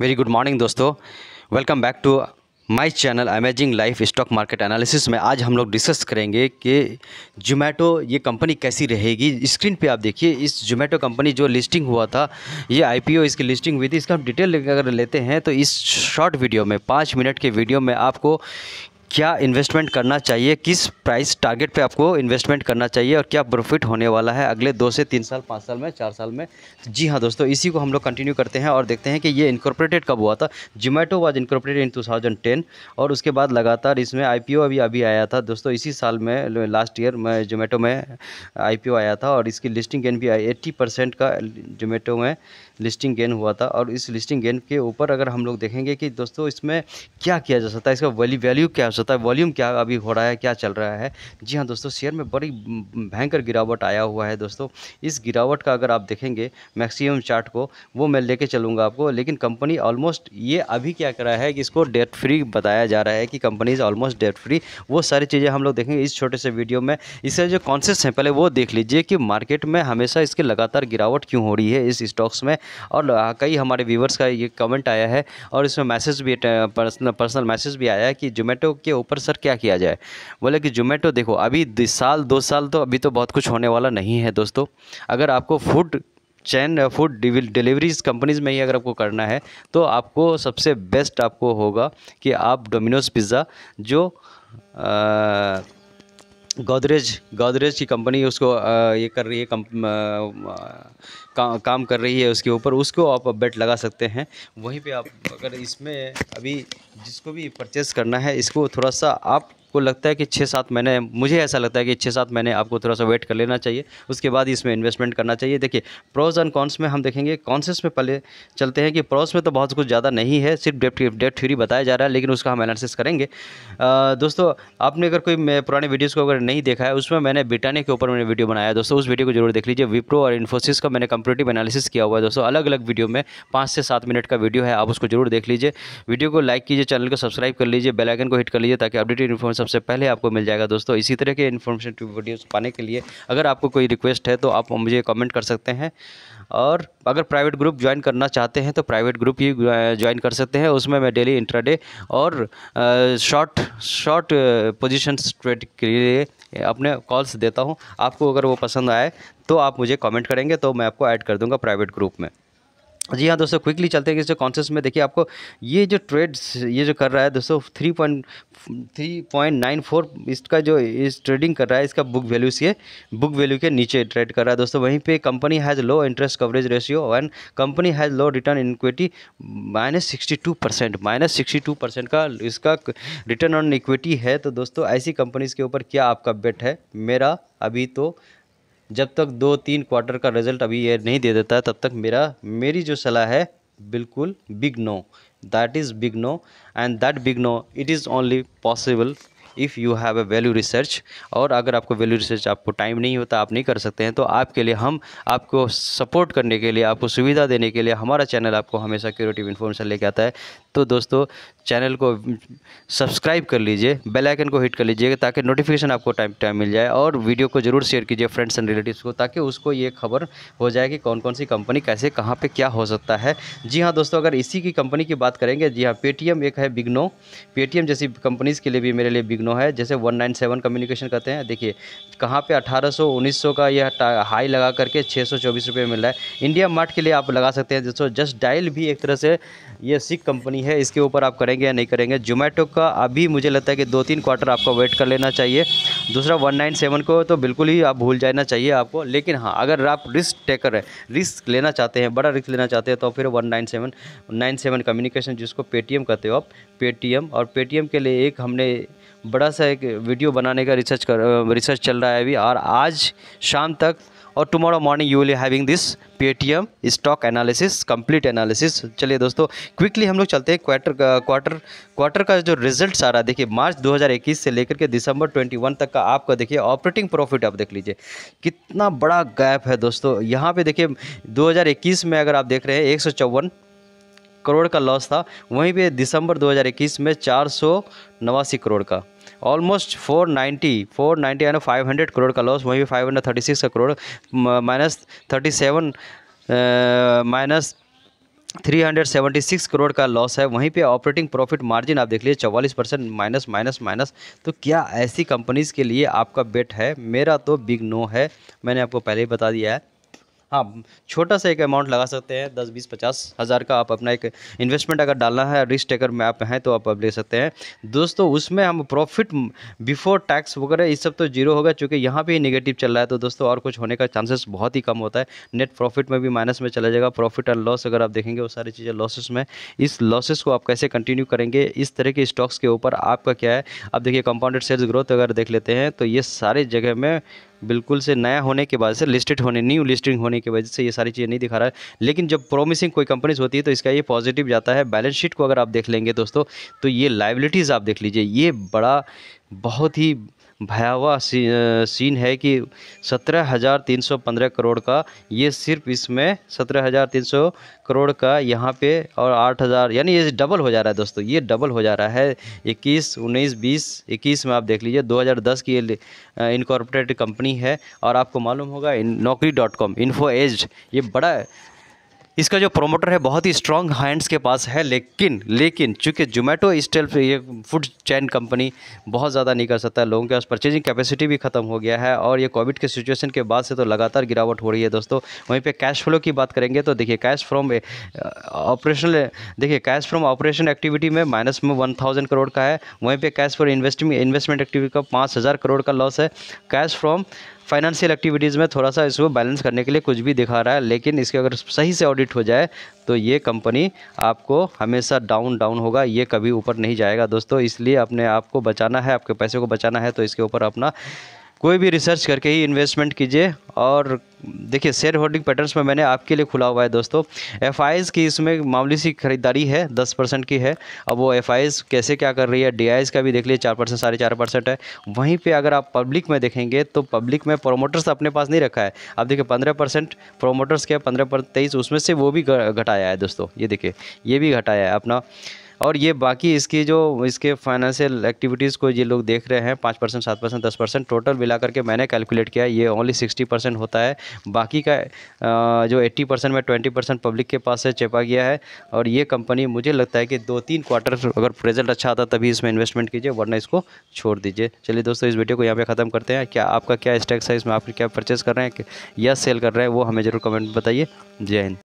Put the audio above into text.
very good morning दोस्तों welcome back to my channel amazing life stock market analysis में आज हम लोग डिस्कस करेंगे कि जोमेटो ये कंपनी कैसी रहेगी स्क्रीन पे आप देखिए इस जोमेटो कंपनी जो लिस्टिंग हुआ था ये आईपीओ इसकी लिस्टिंग हुई थी इसका हम डिटेल अगर लेते हैं तो इस शॉर्ट वीडियो में पाँच मिनट के वीडियो में आपको क्या इन्वेस्टमेंट करना चाहिए किस प्राइस टारगेट पे आपको इन्वेस्टमेंट करना चाहिए और क्या प्रॉफिट होने वाला है अगले दो से तीन साल पाँच साल में चार साल में जी हाँ दोस्तों इसी को हम लोग कंटिन्यू करते हैं और देखते हैं कि ये इनकॉर्पोरेटेड कब हुआ था जोमेटो वाज इनकॉर्पोरेटेड इन 2010 और उसके बाद लगातार इसमें आई अभी अभी आया था दोस्तों इसी साल में लास्ट ईयर में जोमेटो में आई आया था और इसकी लिस्टिंग एन भी आई एट्टी का जोमेटो में लिस्टिंग गेन हुआ था और इस लिस्टिंग गेन के ऊपर अगर हम लोग देखेंगे कि दोस्तों इसमें क्या किया जा सकता है इसका वैल्यू वैल्यू क्या हो सकता है वॉल्यूम क्या अभी हो रहा है क्या चल रहा है जी हाँ दोस्तों शेयर में बड़ी भयंकर गिरावट आया हुआ है दोस्तों इस गिरावट का अगर आप देखेंगे मैक्सिमम चार्ट को वो मैं लेके चलूँगा आपको लेकिन कंपनी ऑलमोस्ट ये अभी क्या कर रहा है कि इसको डेट फ्री बताया जा रहा है कि कंपनीज ऑलमोस्ट डेट फ्री वो सारी चीज़ें हम लोग देखेंगे इस छोटे से वीडियो में इससे जो कॉन्सेप्ट हैं पहले वो देख लीजिए कि मार्केट में हमेशा इसकी लगातार गिरावट क्यों हो रही है इस स्टॉक्स में और कई हमारे व्यूवर्स का ये कमेंट आया है और इसमें मैसेज भी पर्सनल पर्सनल मैसेज भी आया है कि जोमेटो के ऊपर सर क्या किया जाए बोले कि जोमेटो देखो अभी साल दो साल तो अभी तो बहुत कुछ होने वाला नहीं है दोस्तों अगर आपको food chain food deliveries companies में ही अगर आपको करना है तो आपको सबसे बेस्ट आपको होगा कि आप डोमिनोज पिज़्ज़ा जो आ, गोदरेज गोदरेज की कंपनी उसको ये कर रही है कम, का, काम कर रही है उसके ऊपर उसको आप बेट लगा सकते हैं वहीं पे आप अगर इसमें अभी जिसको भी परचेस करना है इसको थोड़ा सा आप आपको लगता है कि छः सात महीने मुझे ऐसा लगता है कि छः सात महीने आपको थोड़ा सा वेट कर लेना चाहिए उसके बाद इसमें इन्वेस्टमेंट करना चाहिए देखिए प्रोज एंड कॉन्स में हम देखेंगे कॉन्सेस में पहले चलते हैं कि प्रोज में तो बहुत कुछ ज़्यादा नहीं है सिर्फ डेट डेट थ्यूरी बताया जा रहा है लेकिन उसका हम एनालिसिस करेंगे दोस्तों आपने अगर कोई पुराने वीडियोज़ को अगर नहीं देखा है उसमें मैंने ब्रिटानिया के ऊपर मैंने वीडियो बनाया दोस्तों उस वीडियो को जरूर देख लीजिए विप्रो और इन्फोसिस का मैंने कंप्यूटिव एनालिसिस किया हुआ है दोस्तों अलग अलग वीडियो में पाँच से सात मिनट का वीडियो है आप उसको जरूर देख लीजिए वीडियो को लाइक कीजिए चैनल को सब्सक्राइब कर लीजिए आइकन को हिट कर लीजिए ताकि अपडेटेड इन्फॉर्मेशन सबसे पहले आपको मिल जाएगा दोस्तों इसी तरह के इन्फॉर्मेशन वीडियोज़ पाने के लिए अगर आपको कोई रिक्वेस्ट है तो आप मुझे कमेंट कर सकते हैं और अगर प्राइवेट ग्रुप ज्वाइन करना चाहते हैं तो प्राइवेट ग्रुप ही ज्वाइन कर सकते हैं उसमें मैं डेली इंट्राडे और शॉर्ट शॉर्ट पोजिशन ट्रेड के लिए अपने कॉल्स देता हूँ आपको अगर वो पसंद आए तो आप मुझे कमेंट करेंगे तो मैं आपको ऐड कर दूंगा प्राइवेट ग्रुप में जी हाँ दोस्तों क्विकली चलते हैं इसके कॉन्सेस में देखिए आपको ये जो ट्रेड्स ये जो कर रहा है दोस्तों three point three point nine four इसका जो इस ट्रेडिंग कर रहा है इसका बुक वैल्यू से बुक वैल्यू के नीचे ट्रेड कर रहा है दोस्तों वहीं पे company has low interest coverage ratio and company has low return equity minus sixty two percent minus sixty two percent का इसका रिटर्न ऑन इक्विटी है तो दोस्तों ऐसी कंपनीज़ के ऊपर क्या आपका बेट है मेरा अभी तो जब तक दो तीन क्वार्टर का रिजल्ट अभी ये नहीं दे देता है तब तक मेरा मेरी जो सलाह है बिल्कुल big no that is big no and that big no it is only possible if you have a value research और अगर आपको वैल्यू रिसर्च आपको टाइम नहीं होता आप नहीं कर सकते हैं तो आपके लिए हम आपको सपोर्ट करने के लिए आपको सुविधा देने के लिए हमारा चैनल आपको हमेशा क्यूरेटिव इन्फॉर्मेशन लेके आता है तो दोस्तों चैनल को सब्सक्राइब कर लीजिए बेल आइकन को हिट कर लीजिएगा ताकि नोटिफिकेशन आपको टाइम टाइम मिल जाए और वीडियो को ज़रूर शेयर कीजिए फ्रेंड्स एंड रिलेटिव्स को ताकि उसको ये खबर हो जाए कि कौन कौन सी कंपनी कैसे कहाँ पे क्या हो सकता है जी हाँ दोस्तों अगर इसी की कंपनी की बात करेंगे जी हाँ पेटीएम एक है बिगनो पेटीएम जैसी कंपनीज़ के लिए भी मेरे लिए बिग सिग्नो है जैसे 197 कम्युनिकेशन कहते हैं देखिए कहाँ पे 1800 1900 का यह हाई लगा करके छः सौ रुपये मिल रहा है इंडिया मार्ट के लिए आप लगा सकते हैं जैसे जस्ट डायल भी एक तरह से ये सिक कंपनी है इसके ऊपर आप करेंगे या नहीं करेंगे जोमेटो का अभी मुझे लगता है कि दो तीन क्वार्टर आपका वेट कर लेना चाहिए दूसरा सेवन को तो बिल्कुल ही आप भूल जाना चाहिए आपको लेकिन हाँ अगर आप रिस्क टेकर हैं रिस्क लेना चाहते हैं बड़ा रिस्क लेना चाहते हैं तो फिर one nine seven nine seven communication जिसको पेटीएम कहते हो आप पेटीएम और पेटीएम के लिए एक हमने बड़ा सा एक वीडियो बनाने का रिसर्च कर रिसर्च चल रहा है अभी और आज शाम तक और tomorrow morning you will having this Paytm stock analysis complete analysis चलिए दोस्तों क्विकली हम लोग चलते हैं क्वार्टर क्वार्टर क्वार्टर का जो रिजल्ट आ रहा है देखिए मार्च 2021 से लेकर के दिसंबर 21 तक का आपका देखिए ऑपरेटिंग प्रॉफिट आप देख लीजिए कितना बड़ा गैप है दोस्तों यहाँ पे देखिए 2021 में अगर आप देख रहे हैं एक करोड़ का लॉस था वहीं पे दिसंबर 2021 में चार नवासी करोड़ का ऑलमोस्ट 490 490 यानी 500 करोड़ का लॉस वहीं पे 536 का करोड़ माइनस 37 माइनस 376 करोड़ का लॉस है वहीं पे ऑपरेटिंग प्रॉफिट मार्जिन आप देख लीजिए 44 परसेंट माइनस माइनस माइनस तो क्या ऐसी कंपनीज़ के लिए आपका बेट है मेरा तो बिग नो है मैंने आपको पहले ही बता दिया है हाँ छोटा सा एक अमाउंट लगा सकते हैं दस बीस पचास हज़ार का आप अपना एक इन्वेस्टमेंट अगर डालना है रिस्क टेकर में आप हैं तो आप ले सकते हैं दोस्तों उसमें हम प्रॉफिट बिफोर टैक्स वगैरह ये सब तो जीरो होगा चूँकि यहाँ पे ही नेगेटिव चल रहा है तो दोस्तों और कुछ होने का चांसेस बहुत ही कम होता है नेट प्रॉफिट में भी माइनस में चला जाएगा प्रॉफिट एंड लॉस अगर आप देखेंगे वो सारी चीज़ें लॉसेस में इस लॉसेस को आप कैसे कंटिन्यू करेंगे इस तरह के स्टॉक्स के ऊपर आपका क्या है आप देखिए कंपाउंडेड सेल्स ग्रोथ अगर देख लेते हैं तो ये सारे जगह में बिल्कुल से नया होने के बाद से लिस्टेड होने न्यू लिस्टिंग होने की वजह से ये सारी चीज़ें नहीं दिखा रहा है लेकिन जब प्रोमिसिंग कोई कंपनीज होती है तो इसका ये पॉजिटिव जाता है बैलेंस शीट को अगर आप देख लेंगे दोस्तों तो ये लाइबिलिटीज़ आप देख लीजिए ये बड़ा बहुत ही भयावह सी, सीन है कि सत्रह हज़ार तीन सौ पंद्रह करोड़ का ये सिर्फ इसमें सत्रह हज़ार तीन सौ करोड़ का यहाँ पे और आठ हज़ार यानी ये डबल हो जा रहा है दोस्तों ये डबल हो जा रहा है इक्कीस उन्नीस बीस इक्कीस में आप देख लीजिए दो हज़ार दस की ये इनकॉर्पोरेट कंपनी है और आपको मालूम होगा इन नौकरी डॉट कॉम इन्फो एज ये बड़ा इसका जो प्रोमोटर है बहुत ही स्ट्रॉन्ग हैंड्स के पास है लेकिन लेकिन चूंकि जोमेटो स्टेल ये फूड चैन कंपनी बहुत ज़्यादा नहीं कर सकता है लोगों के पास परचेजिंग कैपेसिटी भी खत्म हो गया है और ये कोविड के सिचुएशन के बाद से तो लगातार गिरावट हो रही है दोस्तों वहीं पर कैश फ्लो की बात करेंगे तो देखिए कैश फ्रॉम ऑपरेशनल देखिए कैश फ्रॉम ऑपरेशन एक्टिविटी में माइनस में वन थाउजेंड करोड़ का है वहीं पर कैश फॉर इन्वेस्टमेंट एक्टिविटी का पाँच हज़ार करोड़ का लॉस है कैश फ्रॉम फाइनेंशियल एक्टिविटीज़ में थोड़ा सा इसको बैलेंस करने के लिए कुछ भी दिखा रहा है लेकिन इसके अगर सही से ऑडिट हो जाए तो ये कंपनी आपको हमेशा डाउन डाउन होगा ये कभी ऊपर नहीं जाएगा दोस्तों इसलिए अपने आप को बचाना है आपके पैसे को बचाना है तो इसके ऊपर अपना कोई भी रिसर्च करके ही इन्वेस्टमेंट कीजिए और देखिए शेयर होल्डिंग पैटर्न्स में मैंने आपके लिए खुला हुआ है दोस्तों एफ की इसमें मामूली सी खरीदारी है दस परसेंट की है अब वो एफ कैसे क्या कर रही है डी का भी देख लीजिए चार परसेंट साढ़े चार परसेंट है वहीं पे अगर आप पब्लिक में देखेंगे तो पब्लिक में प्रोमोटर्स अपने पास नहीं रखा है अब देखिए पंद्रह परसेंट प्रोमोटर्स के पंद्रह तेईस उसमें से वो भी घटाया है दोस्तों ये देखिए ये भी घटाया है अपना और ये बाकी इसकी जो इसके फाइनेंशियल एक्टिविटीज़ को ये लोग देख रहे हैं पाँच परसेंट सात परसेंट दस परसेंट टोटल मिला करके मैंने कैलकुलेट किया ये ओनली सिक्सटी परसेंट होता है बाकी का जो एट्टी परसेंट में ट्वेंटी परसेंट पब्लिक के पास से चेपा गया है और ये कंपनी मुझे लगता है कि दो तीन क्वार्टर अगर रिजल्ट अच्छा आता तभी इसमें इन्वेस्टमेंट कीजिए वरना इसको छोड़ दीजिए चलिए दोस्तों इस वीडियो को यहाँ पर ख़त्म करते हैं क्या आपका क्या स्टैक्स है इसमें आप क्या परचेस कर रहे हैं या सेल कर रहे हैं वो हमें ज़रूर कमेंट बताइए जय हिंद